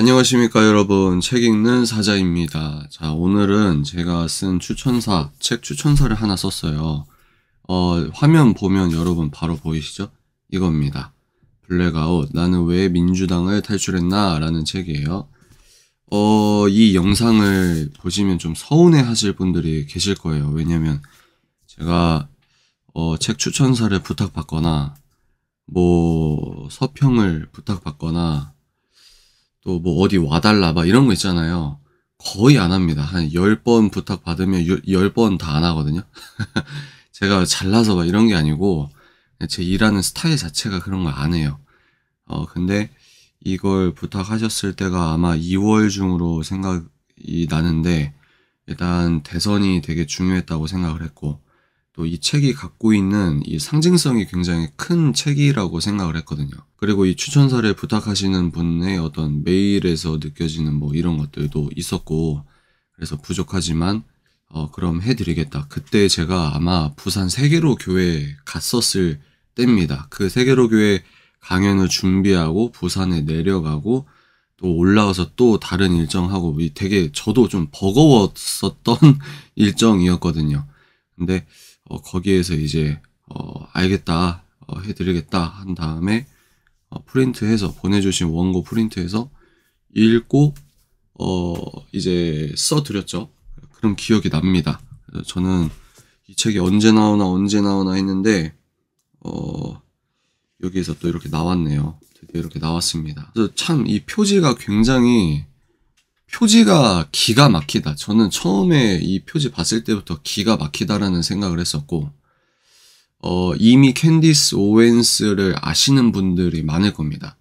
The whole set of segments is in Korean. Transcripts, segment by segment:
안녕하십니까 여러분 책 읽는 사자입니다 자 오늘은 제가 쓴 추천사 책 추천사를 하나 썼어요 어, 화면 보면 여러분 바로 보이시죠 이겁니다 블랙아웃 나는 왜 민주당을 탈출했나 라는 책이에요 어, 이 영상을 보시면 좀 서운해 하실 분들이 계실 거예요 왜냐면 제가 어, 책 추천사를 부탁받거나 뭐 서평을 부탁받거나 또뭐 어디 와달라 막 이런 거 있잖아요. 거의 안 합니다. 한 10번 부탁받으면 10번 다 안 하거든요. 제가 잘나서 막 이런 게 아니고 제 일하는 스타일 자체가 그런 거안 해요. 어, 근데 이걸 부탁하셨을 때가 아마 2월 중으로 생각이 나는데 일단 대선이 되게 중요했다고 생각을 했고 또이 책이 갖고 있는 이 상징성이 굉장히 큰 책이라고 생각을 했거든요. 그리고 이 추천사를 부탁하시는 분의 어떤 메일에서 느껴지는 뭐 이런 것들도 있었고, 그래서 부족하지만, 어, 그럼 해드리겠다. 그때 제가 아마 부산 세계로 교회 갔었을 때입니다. 그 세계로 교회 강연을 준비하고 부산에 내려가고 또 올라와서 또 다른 일정하고 되게 저도 좀 버거웠었던 일정이었거든요. 근데 어, 거기에서 이제 어, 알겠다 어, 해드리겠다 한 다음에 어, 프린트해서 보내주신 원고 프린트해서 읽고 어, 이제 써드렸죠. 그럼 기억이 납니다. 저는 이 책이 언제 나오나 언제 나오나 했는데 어, 여기에서 또 이렇게 나왔네요. 드디어 이렇게 나왔습니다. 그래서 참이 표지가 굉장히 표지가 기가 막히다. 저는 처음에 이 표지 봤을 때부터 기가 막히다라는 생각을 했었고, 어, 이미 캔디스 오웬스를 아시는 분들이 많을 겁니다.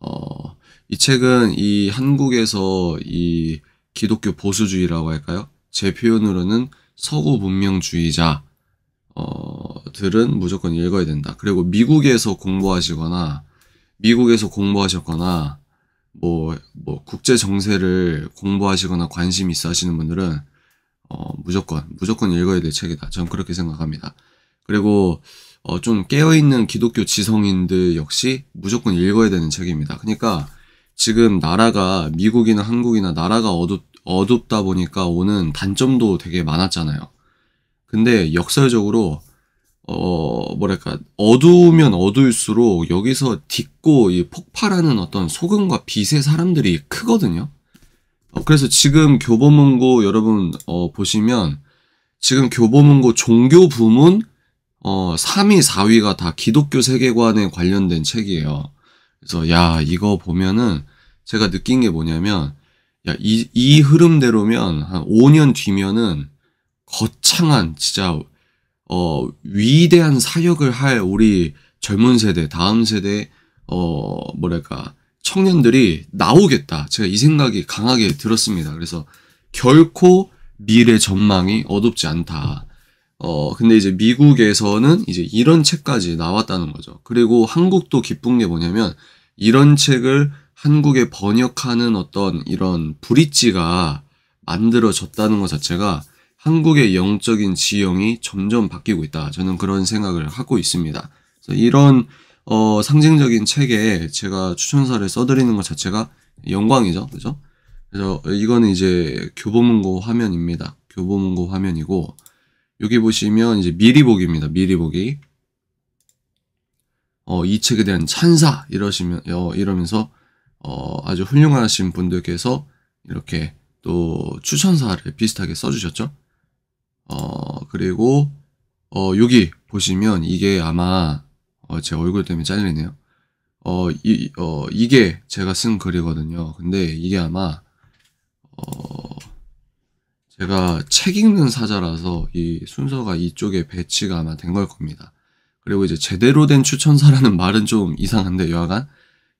어, 이 책은 이 한국에서 이 기독교 보수주의라고 할까요? 제 표현으로는 서구 문명주의자, 어, 들은 무조건 읽어야 된다. 그리고 미국에서 공부하시거나, 미국에서 공부하셨거나, 뭐, 뭐, 국제 정세를 공부하시거나 관심 있어 하시는 분들은, 어, 무조건, 무조건 읽어야 될 책이다. 전 그렇게 생각합니다. 그리고, 어, 좀 깨어있는 기독교 지성인들 역시 무조건 읽어야 되는 책입니다. 그러니까, 지금 나라가, 미국이나 한국이나 나라가 어둡, 어둡다 보니까 오는 단점도 되게 많았잖아요. 근데 역설적으로, 어, 어, 뭐랄까, 어두우면 어두울수록 여기서 딛고 폭발하는 어떤 소금과 빛의 사람들이 크거든요. 어, 그래서 지금 교보문고 여러분, 어, 보시면 지금 교보문고 종교 부문, 어, 3위, 4위가 다 기독교 세계관에 관련된 책이에요. 그래서, 야, 이거 보면은 제가 느낀 게 뭐냐면, 야, 이, 이 흐름대로면 한 5년 뒤면은 거창한 진짜 어, 위대한 사역을 할 우리 젊은 세대, 다음 세대, 어, 뭐랄까, 청년들이 나오겠다. 제가 이 생각이 강하게 들었습니다. 그래서 결코 미래 전망이 어둡지 않다. 어, 근데 이제 미국에서는 이제 이런 책까지 나왔다는 거죠. 그리고 한국도 기쁜 게 뭐냐면 이런 책을 한국에 번역하는 어떤 이런 브릿지가 만들어졌다는 것 자체가 한국의 영적인 지형이 점점 바뀌고 있다. 저는 그런 생각을 하고 있습니다. 이런 어, 상징적인 책에 제가 추천사를 써드리는 것 자체가 영광이죠, 그죠? 그래서 이거는 이제 교보문고 화면입니다. 교보문고 화면이고 여기 보시면 이제 미리 보기입니다. 미리 보기. 어, 이 책에 대한 찬사 이러시면 어, 이러면서 어, 아주 훌륭하신 분들께서 이렇게 또 추천사를 비슷하게 써주셨죠. 어, 그리고, 어, 여기 보시면 이게 아마, 어, 제 얼굴 때문에 잘리네요. 어, 이, 어, 이게 제가 쓴 글이거든요. 근데 이게 아마, 어, 제가 책 읽는 사자라서 이 순서가 이쪽에 배치가 아마 된 걸 겁니다. 그리고 이제 제대로 된 추천사라는 말은 좀 이상한데 여하간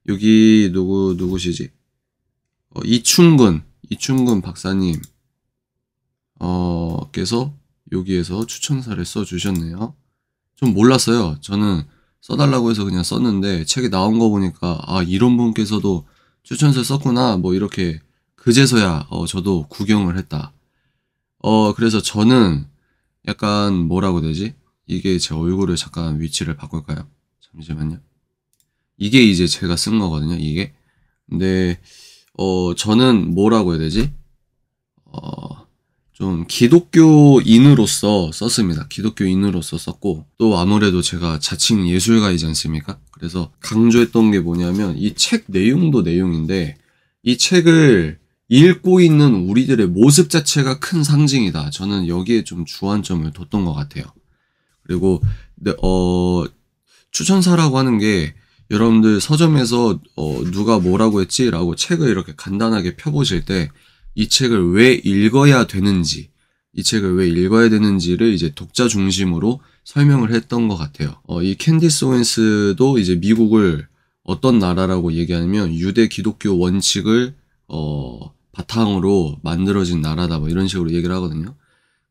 여기 누구 누구시지? 어, 이충근 이충근 박사님 어께서 여기에서 추천사를 써주셨네요. 좀 몰랐어요. 저는 써달라고 해서 그냥 썼는데 책이 나온 거 보니까 아 이런 분께서도 추천서 썼구나 뭐 이렇게 그제서야 어, 저도 구경을 했다. 어 그래서 저는 약간 뭐라고 되지? 이게 제 얼굴을 잠깐 위치를 바꿀까요? 잠시만요. 이게 이제 제가 쓴 거거든요. 이게 근데 어 저는 뭐라고 해야 되지? 어좀 기독교인으로서 썼습니다. 기독교인으로서 썼고 또 아무래도 제가 자칭 예술가이지 않습니까? 그래서 강조했던 게 뭐냐면 이 책 내용도 내용인데 이 책을 읽고 있는 우리들의 모습 자체가 큰 상징이다. 저는 여기에 좀 주안점을 뒀던 것 같아요. 그리고 네, 어, 추천사라고 하는 게 여러분들 서점에서 어, 누가 뭐라고 했지라고 책을 이렇게 간단하게 펴보실 때이 책을 왜 읽어야 되는지, 이 책을 왜 읽어야 되는지를 이제 독자 중심으로 설명을 했던 것 같아요. 어, 이 캔디스 오웬스도 이제 미국을 어떤 나라라고 얘기하면 유대 기독교 원칙을 어, 바탕으로 만들어진 나라다 뭐 이런 식으로 얘기를 하거든요.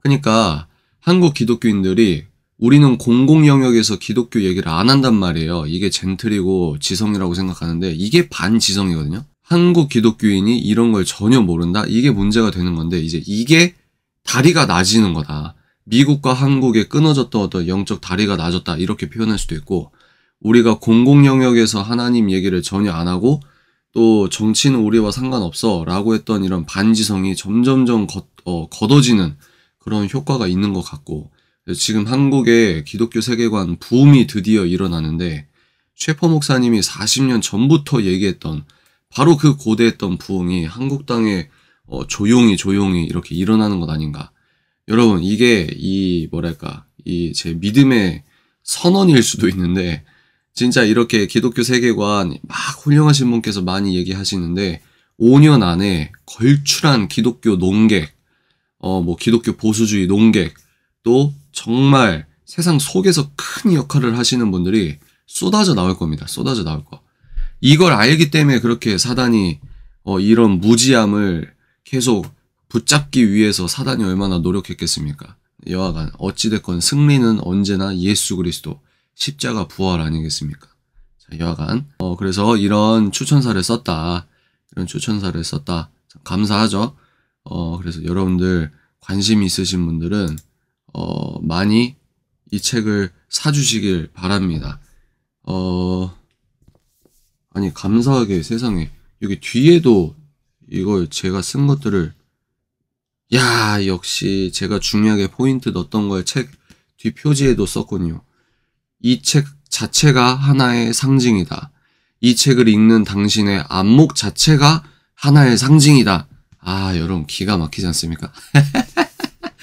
그러니까 한국 기독교인들이 우리는 공공 영역에서 기독교 얘기를 안 한단 말이에요. 이게 젠틀이고 지성이라고 생각하는데 이게 반지성이거든요. 한국 기독교인이 이런 걸 전혀 모른다? 이게 문제가 되는 건데, 이제 이게 다리가 낮지는 거다. 미국과 한국의 끊어졌던 어떤 영적 다리가 낮았다. 이렇게 표현할 수도 있고, 우리가 공공 영역에서 하나님 얘기를 전혀 안 하고, 또 정치는 우리와 상관없어. 라고 했던 이런 반지성이 점점점 걷, 어, 걷어지는 그런 효과가 있는 것 같고, 지금 한국의 기독교 세계관 붐이 드디어 일어나는데, 최포 목사님이 40년 전부터 얘기했던 바로 그 고대했던 부흥이 한국 땅에 어, 조용히 조용히 이렇게 일어나는 것 아닌가. 여러분 이게 이 뭐랄까 이 제 믿음의 선언일 수도 있는데 진짜 이렇게 기독교 세계관 막 훌륭하신 분께서 많이 얘기하시는데 5년 안에 걸출한 기독교 농객, 어, 뭐 기독교 보수주의 농객, 또 정말 세상 속에서 큰 역할을 하시는 분들이 쏟아져 나올 겁니다. 쏟아져 나올 거. 이걸 알기 때문에 그렇게 사단이 어, 이런 무지함을 계속 붙잡기 위해서 사단이 얼마나 노력했겠습니까? 여하간 어찌됐건 승리는 언제나 예수 그리스도 십자가 부활 아니겠습니까? 자, 여하간 어, 그래서 이런 추천사를 썼다 이런 추천사를 썼다 감사하죠. 어, 그래서 여러분들 관심 있으신 분들은 어, 많이 이 책을 사주시길 바랍니다. 어, 아니 감사하게 세상에 여기 뒤에도 이걸 제가 쓴 것들을 야 역시 제가 중요하게 포인트 넣었던 걸 책 뒷표지에도 썼군요. 이 책 자체가 하나의 상징이다. 이 책을 읽는 당신의 안목 자체가 하나의 상징이다. 아 여러분 기가 막히지 않습니까?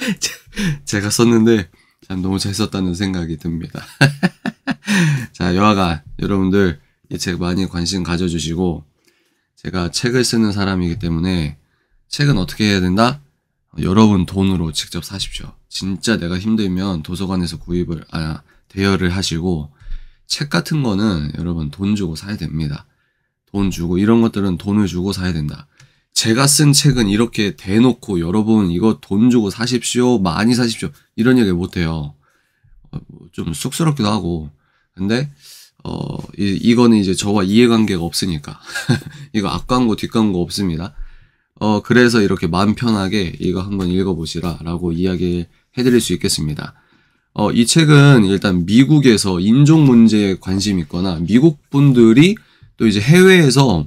제가 썼는데 참 너무 잘 썼다는 생각이 듭니다. 자 여하간 여러분들 책 많이 관심 가져주시고 제가 책을 쓰는 사람이기 때문에 책은 어떻게 해야 된다? 여러분 돈으로 직접 사십시오. 진짜 내가 힘들면 도서관에서 구입을 아 대여를 하시고 책 같은 거는 여러분 돈 주고 사야 됩니다. 돈 주고 이런 것들은 돈을 주고 사야 된다. 제가 쓴 책은 이렇게 대놓고 여러분 이거 돈 주고 사십시오 많이 사십시오 이런 얘기 못 해요. 어, 뭐 좀 쑥스럽기도 하고 근데 어, 이, 거는 이제 저와 이해관계가 없으니까. 이거 앞광고, 뒷광고 없습니다. 어, 그래서 이렇게 마음 편하게 이거 한번 읽어보시라 라고 이야기 해드릴 수 있겠습니다. 어, 이 책은 일단 미국에서 인종 문제에 관심 있거나 미국 분들이 또 이제 해외에서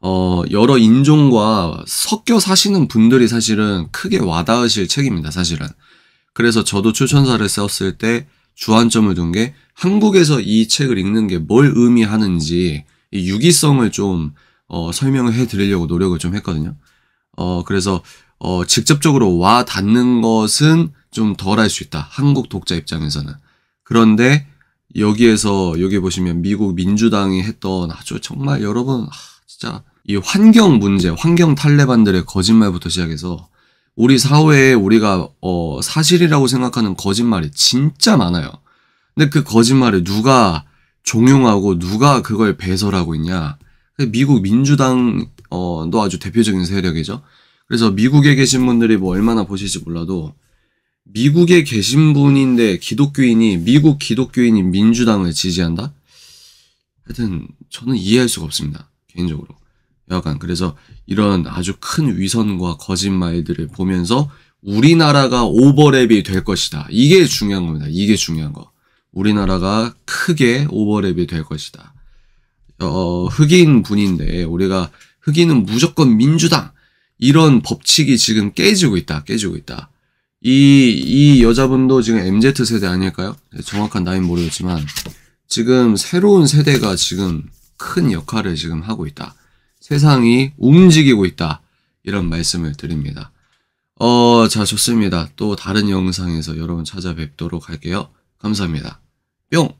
어, 여러 인종과 섞여 사시는 분들이 사실은 크게 와닿으실 책입니다, 사실은. 그래서 저도 추천사를 썼을 때 주안점을 둔게 한국에서 이 책을 읽는 게 뭘 의미하는지 이 유기성을 좀 어, 설명을 해드리려고 노력을 좀 했거든요. 어, 그래서 어, 직접적으로 와 닿는 것은 좀 덜 할 수 있다. 한국 독자 입장에서는. 그런데 여기에서 여기 보시면 미국 민주당이 했던 아주 정말 여러분 아, 진짜 이 환경 문제, 환경 탈레반들의 거짓말부터 시작해서 우리 사회에 우리가 어, 사실이라고 생각하는 거짓말이 진짜 많아요. 근데 그 거짓말을 누가 종용하고 누가 그걸 배설하고 있냐. 그 미국 민주당, 도 어, 아주 대표적인 세력이죠. 그래서 미국에 계신 분들이 뭐 얼마나 보실지 몰라도 미국에 계신 분인데 기독교인이 미국 기독교인이 민주당을 지지한다? 하여튼 저는 이해할 수가 없습니다. 개인적으로. 약간 그래서 이런 아주 큰 위선과 거짓말들을 보면서 우리나라가 오버랩이 될 것이다. 이게 중요한 겁니다. 이게 중요한 거. 우리나라가 크게 오버랩이 될 것이다. 어, 흑인 분인데 우리가 흑인은 무조건 민주당 이런 법칙이 지금 깨지고 있다. 깨지고 있다. 이, 이 여자분도 지금 MZ세대 아닐까요? 네, 정확한 나이는 모르겠지만, 지금 새로운 세대가 지금 큰 역할을 지금 하고 있다. 세상이 움직이고 있다. 이런 말씀을 드립니다. 어, 자, 좋습니다. 또 다른 영상에서 여러분 찾아뵙도록 할게요. 감사합니다. 뿅!